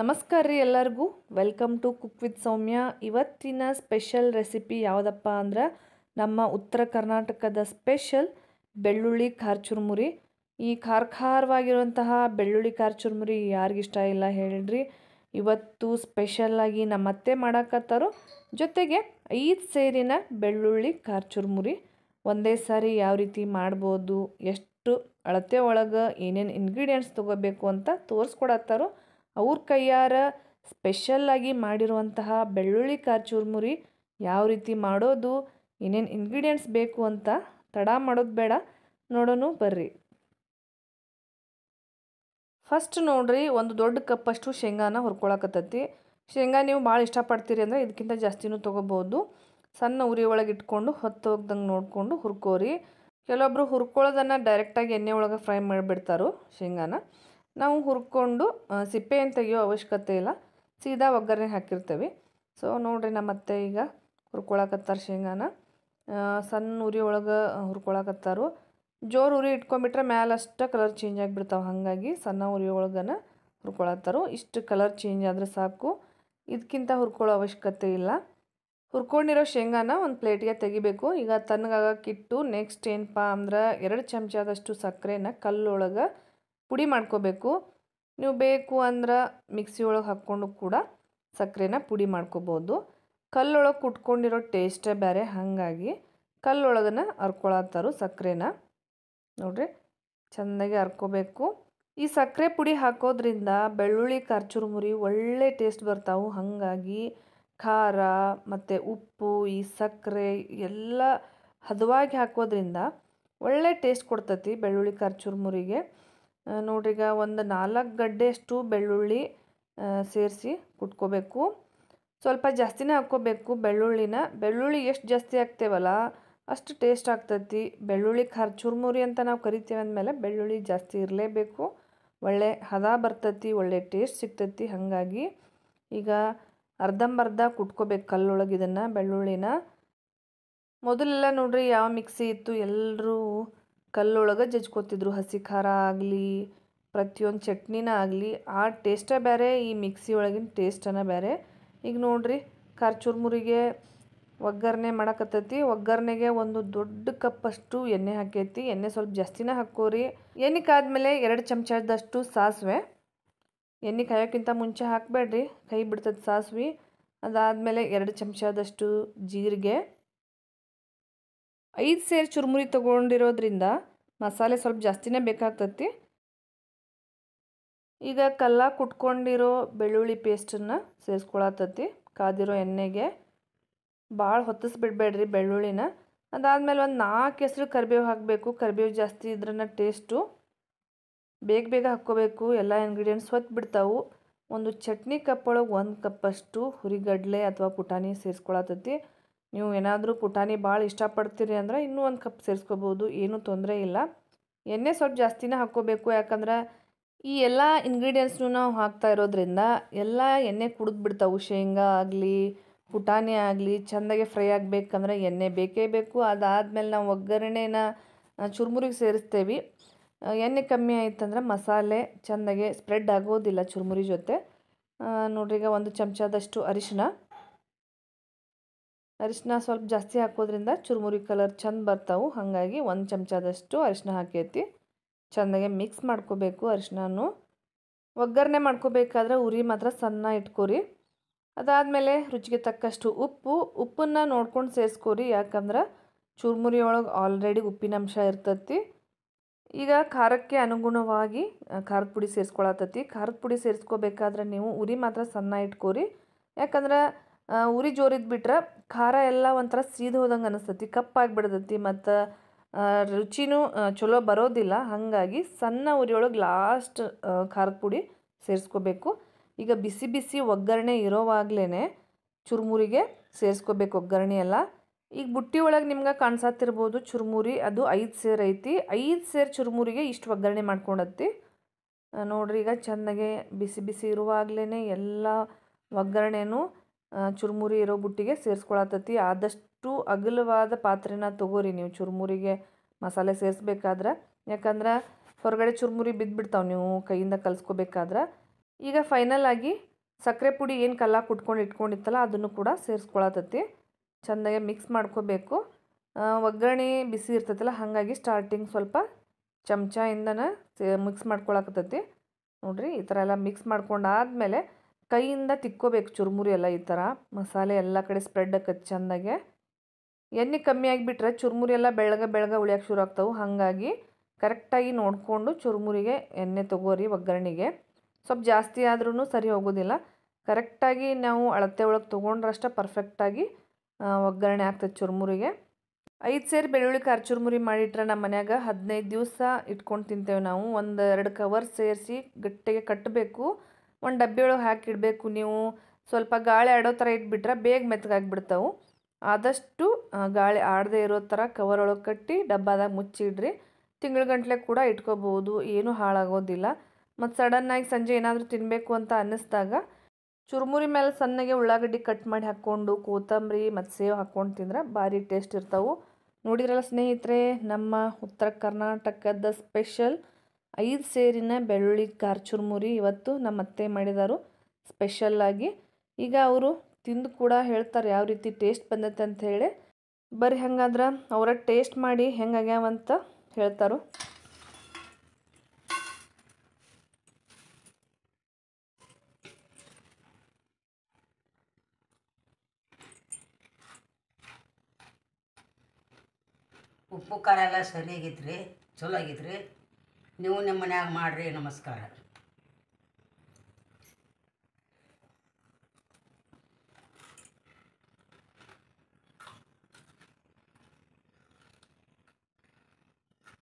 ನಮಸ್ಕಾರ ರೀ ಎಲ್ಲರಿಗೂ welcome to cook with Soumya ಇವತ್ತಿನ ಸ್ಪೆಷಲ್ ರೆಸಿಪಿ ಯಾವುದಪ್ಪ ಅಂದ್ರೆ ನಮ್ಮ ಉತ್ತರ ಕರ್ನಾಟಕದ ಸ್ಪೆಷಲ್ ಬೆಳ್ಳುಳ್ಳಿ ಖಾರ ಚುರುಮುರಿ ಈ ಖಾರ ಖಾರವಾಗಿರುವಂತಹ ಬೆಳ್ಳುಳ್ಳಿ ಖಾರ ಚುರುಮುರಿ ಯಾರಿಗಿಷ್ಟ ಇಲ್ಲ ಹೇಳ್ರಿ ಇವತ್ತು ಸ್ಪೆಷಲ್ಲಾಗಿ ನಮ್ಮ ಅತ್ತೆ ಮಾಡೋಕತ್ತಾರೋ ಜೊತೆಗೆ ಐದು ಸೇರಿನ ಬೆಳ್ಳುಳ್ಳಿ ಖಾರ ಚುರುಮುರಿ ಒಂದೇ ಸಾರಿ ಯಾವ ರೀತಿ ಮಾಡ್ಬೋದು ಎಷ್ಟು ಅಳತೆ ಒಳಗೆ ಏನೇನು ಇಂಗ್ರೀಡಿಯೆಂಟ್ಸ್ ತೊಗೋಬೇಕು ಅಂತ ತೋರಿಸ್ಕೊಡತ್ತಾರೋ ಅವ್ರ ಕೈಯಾರ ಸ್ಪೆಷಲ್ಲಾಗಿ ಮಾಡಿರುವಂತಹ ಬೆಳ್ಳುಳ್ಳಿ ಕಾರ್ ಚುರುಮುರಿ ಯಾವ ರೀತಿ ಮಾಡೋದು ಏನೇನು ಇಂಗ್ರೀಡಿಯೆಂಟ್ಸ್ ಬೇಕು ಅಂತ ತಡ ಮಾಡೋದು ಬೇಡ ನೋಡೋನು ಬರ್ರಿ ಫಸ್ಟ್ ನೋಡ್ರಿ ಒಂದು ದೊಡ್ಡ ಕಪ್ಪಷ್ಟು ಶೇಂಗಾನ ಹುರ್ಕೊಳಕತ್ತೈತಿ ಶೇಂಗಾ ನೀವು ಭಾಳ ಇಷ್ಟಪಡ್ತೀರಿ ಅಂದರೆ ಇದಕ್ಕಿಂತ ಜಾಸ್ತಿನೂ ತೊಗೋಬೋದು ಸಣ್ಣ ಉರಿ ಒಳಗೆ ಇಟ್ಕೊಂಡು ಹೋಗ್ದಂಗೆ ನೋಡಿಕೊಂಡು ಹುರ್ಕೋರಿ ಕೆಲವೊಬ್ಬರು ಹುರ್ಕೊಳ್ಳೋದನ್ನು ಡೈರೆಕ್ಟಾಗಿ ಎಣ್ಣೆ ಒಳಗೆ ಫ್ರೈ ಮಾಡಿಬಿಡ್ತಾರೋ ಶೇಂಗಾನ ನಾವು ಹುರ್ಕೊಂಡು ಸಿಪ್ಪೆಯನ್ನು ತೆಗೆಯೋ ಅವಶ್ಯಕತೆ ಇಲ್ಲ ಸೀದಾ ಒಗ್ಗರಣೆ ಹಾಕಿರ್ತೇವೆ ಸೊ ನೋಡಿರಿ ಅತ್ತೆ ಈಗ ಹುರ್ಕೊಳಕತ್ತಾರ ಶೇಂಗಾನ ಸಣ್ಣ ಉರಿ ಒಳಗೆ ಹುರ್ಕೊಳಕತ್ತಾರು ಜೋರು ಉರಿ ಇಟ್ಕೊಂಡ್ಬಿಟ್ರೆ ಮ್ಯಾಲಷ್ಟು ಕಲರ್ ಚೇಂಜ್ ಆಗಿಬಿಡ್ತಾವೆ ಹಾಗಾಗಿ ಸಣ್ಣ ಉರಿ ಒಳಗನ ಹುರ್ಕೊಳತ್ತಾರು ಇಷ್ಟು ಕಲರ್ ಚೇಂಜ್ ಆದರೆ ಸಾಕು ಇದಕ್ಕಿಂತ ಹುರ್ಕೊಳ್ಳೋ ಅವಶ್ಯಕತೆ ಇಲ್ಲ ಹುರ್ಕೊಂಡಿರೋ ಶೇಂಗಾನ ಒಂದು ಪ್ಲೇಟಿಗೆ ತೆಗಿಬೇಕು ಈಗ ತಣ್ಣಗಾಗಕ್ಕಿಟ್ಟು ನೆಕ್ಸ್ಟ್ ಏನಪ್ಪ ಅಂದ್ರೆ ಎರಡು ಚಮಚದಷ್ಟು ಸಕ್ಕರೆನ ಕಲ್ಲೊಳಗೆ ಪುಡಿ ಮಾಡ್ಕೋಬೇಕು ನೀವು ಬೇಕು ಅಂದ್ರೆ ಮಿಕ್ಸಿ ಒಳಗೆ ಹಾಕ್ಕೊಂಡು ಕೂಡ ಸಕ್ಕರೆನ ಪುಡಿ ಮಾಡ್ಕೋಬೋದು ಕಲ್ಲೊಳಗೆ ಕುಟ್ಕೊಂಡಿರೋ ಟೇಸ್ಟೇ ಬೇರೆ ಹಾಗಾಗಿ ಕಲ್ಲೊಳಗನ್ನ ಅರ್ಕೊಳತ್ತಾರು ಸಕ್ಕರೆನ ನೋಡ್ರಿ ಚೆಂದಾಗಿ ಅರ್ಕೋಬೇಕು ಈ ಸಕ್ಕರೆ ಪುಡಿ ಹಾಕೋದ್ರಿಂದ ಬೆಳ್ಳುಳ್ಳಿ ಖರ್ಚುರು ಮುರಿ ಒಳ್ಳೆ ಟೇಸ್ಟ್ ಬರ್ತಾವು ಹಾಗಾಗಿ ಖಾರ ಮತ್ತು ಉಪ್ಪು ಈ ಸಕ್ಕರೆ ಎಲ್ಲ ಹದವಾಗಿ ಹಾಕೋದ್ರಿಂದ ಒಳ್ಳೆ ಟೇಸ್ಟ್ ಕೊಡ್ತತಿ ಬೆಳ್ಳುಳ್ಳಿ ಖರ್ಚುರು ಮುರಿಗೆ ಈಗ ಒಂದು ನಾಲ್ಕು ಗಡ್ಡೆಯಷ್ಟು ಬೆಳ್ಳುಳ್ಳಿ ಸೇರಿಸಿ ಕುಟ್ಕೋಬೇಕು ಸ್ವಲ್ಪ ಜಾಸ್ತಿನೇ ಹಾಕ್ಕೋಬೇಕು ಬೆಳ್ಳುಳ್ಳಿನ ಬೆಳ್ಳುಳ್ಳಿ ಎಷ್ಟು ಜಾಸ್ತಿ ಹಾಕ್ತೇವಲ್ಲ ಅಷ್ಟು ಟೇಸ್ಟ್ ಆಗ್ತೈತಿ ಬೆಳ್ಳುಳ್ಳಿ ಖಾರ ಚುರ್ಮುರಿ ಅಂತ ನಾವು ಕರಿತೀವಿ ಅಂದಮೇಲೆ ಬೆಳ್ಳುಳ್ಳಿ ಜಾಸ್ತಿ ಇರಲೇಬೇಕು ಒಳ್ಳೆ ಹದ ಬರ್ತೈತಿ ಒಳ್ಳೆ ಟೇಸ್ಟ್ ಸಿಗ್ತೈತಿ ಹಾಗಾಗಿ ಈಗ ಅರ್ಧಂಬರ್ಧ ಕುಟ್ಕೋಬೇಕು ಕಲ್ಲೊಳಗೆ ಇದನ್ನು ಬೆಳ್ಳುಳ್ಳಿನ ಮೊದಲೆಲ್ಲ ನೋಡ್ರಿ ಯಾವ ಮಿಕ್ಸಿ ಇತ್ತು ಎಲ್ಲರೂ ಕಲ್ಲೊಳಗೆ ಜಜ್ಕೋತಿದ್ರು ಹಸಿ ಖಾರ ಆಗಲಿ ಪ್ರತಿಯೊಂದು ಚಟ್ನಿನ ಆಗಲಿ ಆ ಟೇಸ್ಟೇ ಬೇರೆ ಈ ಮಿಕ್ಸಿ ಒಳಗಿನ ಟೇಸ್ಟನ ಬೇರೆ ಈಗ ನೋಡ್ರಿ ಖಾರ ಚುರ್ಮುರಿಗೆ ಒಗ್ಗರಣೆ ಮಾಡಕತ್ತೈತಿ ಒಗ್ಗರಣೆಗೆ ಒಂದು ದೊಡ್ಡ ಕಪ್ಪಷ್ಟು ಎಣ್ಣೆ ಹಾಕೈತಿ ಎಣ್ಣೆ ಸ್ವಲ್ಪ ಜಾಸ್ತಿನೇ ಹಾಕೋರಿ ಎಣ್ಣೆ ಕಾದ್ಮೇಲೆ ಎರಡು ಚಮಚದಷ್ಟು ಸಾಸಿವೆ ಎಣ್ಣೆ ಕಾಯೋಕ್ಕಿಂತ ಮುಂಚೆ ಹಾಕಬೇಡ್ರಿ ಕೈ ಬಿಡ್ತದೆ ಸಾಸಿವೆ ಅದಾದಮೇಲೆ ಎರಡು ಚಮಚದಷ್ಟು ಜೀರಿಗೆ ಐದು ಸೇರು ಚುರುಮುರಿ ತೊಗೊಂಡಿರೋದ್ರಿಂದ ಮಸಾಲೆ ಸ್ವಲ್ಪ ಜಾಸ್ತಿನೇ ಬೇಕಾಗ್ತತಿ ಈಗ ಕಲ್ಲ ಕುಟ್ಕೊಂಡಿರೋ ಬೆಳ್ಳುಳ್ಳಿ ಪೇಸ್ಟನ್ನು ಸೇರಿಸ್ಕೊಳತತಿ ಕಾದಿರೋ ಎಣ್ಣೆಗೆ ಭಾಳ ಹೊತ್ತಿಸ್ಬಿಡ್ಬೇಡ್ರಿ ಬೆಳ್ಳುಳ್ಳಿನ ಅದಾದಮೇಲೆ ಒಂದು ನಾಲ್ಕು ಹೆಸರು ಕರಿಬೇವು ಹಾಕಬೇಕು ಕರಿಬೇವು ಜಾಸ್ತಿ ಇದ್ರನ್ನ ಟೇಸ್ಟು ಬೇಗ ಬೇಗ ಹಾಕ್ಕೋಬೇಕು ಎಲ್ಲ ಇಂಗ್ರೀಡಿಯೆಂಟ್ಸ್ ಹೊತ್ತು ಬಿಡ್ತಾವು ಒಂದು ಚಟ್ನಿ ಕಪ್ಪೊಳಗೆ ಒಂದು ಕಪ್ಪಷ್ಟು ಹುರಿಗಡ್ಲೆ ಅಥವಾ ಪುಟಾಣಿ ಸೇರಿಸ್ಕೊಳತತಿ ನೀವು ಏನಾದರೂ ಪುಟಾಣಿ ಭಾಳ ಇಷ್ಟಪಡ್ತೀರಿ ಅಂದರೆ ಇನ್ನೂ ಒಂದು ಕಪ್ ಸೇರಿಸ್ಕೋಬೋದು ಏನೂ ತೊಂದರೆ ಇಲ್ಲ ಎಣ್ಣೆ ಸ್ವಲ್ಪ ಜಾಸ್ತಿನೇ ಹಾಕ್ಕೋಬೇಕು ಯಾಕಂದ್ರೆ ಈ ಎಲ್ಲ ಇಂಗ್ರೀಡಿಯೆಂಟ್ಸ್ನು ನಾವು ಹಾಕ್ತಾ ಇರೋದ್ರಿಂದ ಎಲ್ಲ ಎಣ್ಣೆ ಕುಡಿದು ಶೇಂಗಾ ಆಗಲಿ ಪುಟಾಣಿ ಆಗಲಿ ಚೆಂದಾಗೆ ಫ್ರೈ ಆಗಬೇಕಂದ್ರೆ ಎಣ್ಣೆ ಬೇಕೇ ಬೇಕು ಅದಾದಮೇಲೆ ನಾವು ಒಗ್ಗರಣೆನ ಚುರುಮುರಿಗೆ ಸೇರಿಸ್ತೇವೆ ಎಣ್ಣೆ ಕಮ್ಮಿ ಆಯಿತಂದ್ರೆ ಮಸಾಲೆ ಚೆಂದಾಗೆ ಸ್ಪ್ರೆಡ್ ಆಗೋದಿಲ್ಲ ಚುರುಮುರಿ ಜೊತೆ ನೋಡ್ರಿ ಈಗ ಒಂದು ಚಮಚದಷ್ಟು ಅರಿಶಿನ ಅರಿಶಿನ ಸ್ವಲ್ಪ ಜಾಸ್ತಿ ಹಾಕೋದ್ರಿಂದ ಚುರುಮುರಿ ಕಲರ್ ಚೆಂದ ಬರ್ತಾವು ಹಾಗಾಗಿ ಒಂದು ಚಮಚದಷ್ಟು ಅರಿಶಿನ ಹಾಕೈತಿ ಚೆಂದಾಗೆ ಮಿಕ್ಸ್ ಮಾಡ್ಕೋಬೇಕು ಅರಿಶಿನೂ ಒಗ್ಗರಣೆ ಮಾಡ್ಕೋಬೇಕಾದ್ರೆ ಉರಿ ಮಾತ್ರ ಸಣ್ಣ ಇಟ್ಕೋರಿ ಅದಾದಮೇಲೆ ರುಚಿಗೆ ತಕ್ಕಷ್ಟು ಉಪ್ಪು ಉಪ್ಪನ್ನು ನೋಡ್ಕೊಂಡು ಸೇರಿಸ್ಕೋರಿ ಯಾಕಂದ್ರೆ ಚುರುಮುರಿ ಒಳಗೆ ಆಲ್ರೆಡಿ ಉಪ್ಪಿನಂಶ ಇರ್ತತಿ ಈಗ ಖಾರಕ್ಕೆ ಅನುಗುಣವಾಗಿ ಖಾರದ ಪುಡಿ ಸೇರಿಸ್ಕೊಳತತಿ ಖಾರದ ಪುಡಿ ಸೇರಿಸ್ಕೋಬೇಕಾದ್ರೆ ನೀವು ಉರಿ ಮಾತ್ರ ಸಣ್ಣ ಇಟ್ಕೋರಿ ಯಾಕಂದ್ರೆ ಉರಿ ಜೋರಿದ್ದು ಬಿಟ್ರೆ ಖಾರ ಎಲ್ಲ ಒಂಥರ ಸೀದು ಹೋದಂಗೆ ಅನಿಸ್ತತಿ ಕಪ್ಪಾಗಿಬಿಡ್ತತಿ ಮತ್ತು ರುಚಿನೂ ಚಲೋ ಬರೋದಿಲ್ಲ ಹಾಗಾಗಿ ಸಣ್ಣ ಉರಿಯೊಳಗೆ ಲಾಸ್ಟ್ ಖಾರದ ಪುಡಿ ಸೇರಿಸ್ಕೋಬೇಕು ಈಗ ಬಿಸಿ ಬಿಸಿ ಒಗ್ಗರಣೆ ಇರೋವಾಗ್ಲೇ ಚುರುಮುರಿಗೆ ಸೇರಿಸ್ಕೋಬೇಕು ಒಗ್ಗರಣೆ ಎಲ್ಲ ಈಗ ಬುಟ್ಟಿ ಒಳಗೆ ನಿಮ್ಗೆ ಕಾಣಿಸತ್ತಿರ್ಬೋದು ಚುರುಮುರಿ ಅದು ಐದು ಸೇರು ಐತಿ ಐದು ಸೇರು ಚುರುಮುರಿಗೆ ಇಷ್ಟು ಒಗ್ಗರಣೆ ಮಾಡ್ಕೊಂಡತ್ತಿ ನೋಡ್ರಿ ಈಗ ಚೆನ್ನಾಗೆ ಬಿಸಿ ಬಿಸಿ ಇರುವಾಗಲೇ ಎಲ್ಲ ಒಗ್ಗರಣೆನೂ ಚುರುಮುರಿ ಇರೋ ಬುಟ್ಟಿಗೆ ಸೇರಿಸ್ಕೊಳತತಿ ಆದಷ್ಟು ಅಗಲವಾದ ಪಾತ್ರೆನ ತಗೋರಿ ನೀವು ಚುರುಮುರಿಗೆ ಮಸಾಲೆ ಸೇರಿಸ್ಬೇಕಾದ್ರೆ ಯಾಕಂದ್ರೆ ಹೊರಗಡೆ ಚುರುಮುರಿ ಬಿದ್ದುಬಿಡ್ತಾವೆ ನೀವು ಕೈಯಿಂದ ಕಲಿಸ್ಕೋಬೇಕಾದ್ರೆ ಈಗ ಫೈನಲ್ ಆಗಿ ಸಕ್ಕರೆ ಪುಡಿ ಏನು ಕಲ್ಲ ಕುಟ್ಕೊಂಡು ಇಟ್ಕೊಂಡಿತ್ತಲ್ಲ ಅದನ್ನು ಕೂಡ ಸೇರಿಸ್ಕೊಳತತಿ ಚೆಂದಾಗೆ ಮಿಕ್ಸ್ ಮಾಡ್ಕೋಬೇಕು ಒಗ್ಗರಣೆ ಬಿಸಿ ಇರ್ತೈತಲ್ಲ ಹಾಗಾಗಿ ಸ್ಟಾರ್ಟಿಂಗ್ ಸ್ವಲ್ಪ ಚಮಚ ಇಂದನ ಮಿಕ್ಸ್ ಮಾಡ್ಕೊಳಕತ್ತೈತಿ ನೋಡಿರಿ ಈ ಥರ ಎಲ್ಲ ಮಿಕ್ಸ್ ಮಾಡ್ಕೊಂಡಾದಮೇಲೆ ಕೈಯಿಂದ ತಿಕ್ಕೋಬೇಕು ಚುರುಮುರಿ ಎಲ್ಲ ಈ ಥರ ಮಸಾಲೆ ಎಲ್ಲ ಕಡೆ ಸ್ಪ್ರೆಡ್ ಆಕತ್ತೆ ಚೆಂದಾಗೆ ಎಣ್ಣೆ ಕಮ್ಮಿ ಆಗಿಬಿಟ್ರೆ ಚುರುಮುರಿ ಎಲ್ಲ ಬೆಳಗ್ಗೆ ಬೆಳಗ್ಗೆ ಉಳಿಯೋಕೆ ಶುರು ಆಗ್ತವೆ ಹಾಗಾಗಿ ಕರೆಕ್ಟಾಗಿ ನೋಡಿಕೊಂಡು ಚುರುಮುರಿಗೆ ಎಣ್ಣೆ ತಗೋರಿ ಒಗ್ಗರಣೆಗೆ ಸ್ವಲ್ಪ ಜಾಸ್ತಿ ಆದ್ರೂ ಸರಿ ಹೋಗೋದಿಲ್ಲ ಕರೆಕ್ಟಾಗಿ ನಾವು ಅಳತೆ ಒಳಗೆ ತೊಗೊಂಡ್ರಷ್ಟೇ ಪರ್ಫೆಕ್ಟಾಗಿ ಒಗ್ಗರಣೆ ಆಗ್ತದೆ ಚುರುಮುರಿಗೆ ಐದು ಸೇರಿ ಬೆಳ್ಳುಳ್ಳಿ ಖಾರ ಚುರುಮುರಿ ಮಾಡಿಟ್ರೆ ನಮ್ಮ ಮನ್ಯಾಗ ಹದಿನೈದು ದಿವಸ ಇಟ್ಕೊಂಡು ತಿಂತೇವೆ ನಾವು ಒಂದು ಎರಡು ಕವರ್ ಸೇರಿಸಿ ಗಟ್ಟಿಗೆ ಕಟ್ಟಬೇಕು ಒಂದು ಒಳಗೆ ಹಾಕಿಡಬೇಕು ನೀವು ಸ್ವಲ್ಪ ಗಾಳಿ ಆಡೋ ಥರ ಇಟ್ಬಿಟ್ರೆ ಬೇಗ ಮೆತ್ತಗಾಗ್ಬಿಡ್ತಾವೆ ಆದಷ್ಟು ಗಾಳಿ ಆಡದೇ ಇರೋ ಥರ ಕವರ್ ಒಳಗೆ ಕಟ್ಟಿ ಡಬ್ಬದಾಗ ಮುಚ್ಚಿಡ್ರಿ ತಿಂಗಳಗಂಟ್ಲೆ ಕೂಡ ಇಟ್ಕೋಬೋದು ಏನೂ ಹಾಳಾಗೋದಿಲ್ಲ ಮತ್ತು ಸಡನ್ನಾಗಿ ಸಂಜೆ ಏನಾದರೂ ತಿನ್ನಬೇಕು ಅಂತ ಅನ್ನಿಸ್ದಾಗ ಚುರುಮುರಿ ಮೇಲೆ ಸಣ್ಣಗೆ ಉಳ್ಳಾಗಡ್ಡಿ ಕಟ್ ಮಾಡಿ ಹಾಕ್ಕೊಂಡು ಕೊತ್ತಂಬರಿ ಮತ್ತು ಸೇವ್ ಹಾಕ್ಕೊಂಡು ತಿಂದ್ರೆ ಭಾರಿ ಟೇಸ್ಟ್ ಇರ್ತಾವೆ ನೋಡಿದ್ರಲ್ಲ ಸ್ನೇಹಿತರೆ ನಮ್ಮ ಉತ್ತರ ಕರ್ನಾಟಕದ ಸ್ಪೆಷಲ್ ಐದು ಸೇರಿನ ಬೆಳ್ಳುಳ್ಳಿ ಖಾರ ಇವತ್ತು ನಮ್ಮ ಅತ್ತೆ ಮಾಡಿದಾರು ಸ್ಪೆಷಲ್ಲಾಗಿ ಈಗ ಅವರು ತಿಂದು ಕೂಡ ಹೇಳ್ತಾರೆ ಯಾವ ರೀತಿ ಟೇಸ್ಟ್ ಬಂದೈತೆ ಅಂತ ಹೇಳಿ ಬರ್ರಿ ಹೆಂಗಾದ್ರೆ ಅವರ ಟೇಸ್ಟ್ ಮಾಡಿ ಹೆಂಗಾಗ್ಯಾವಂತ ಹೇಳ್ತಾರು ಉಪ್ಪು ಖಾರ ಎಲ್ಲ ಸರಿಯಾಗಿತ್ತು ಚಲೋ ನೀವು ನಿಮ್ಮ ಮನ್ಯಾಗ ಮಾಡಿರಿ ನಮಸ್ಕಾರ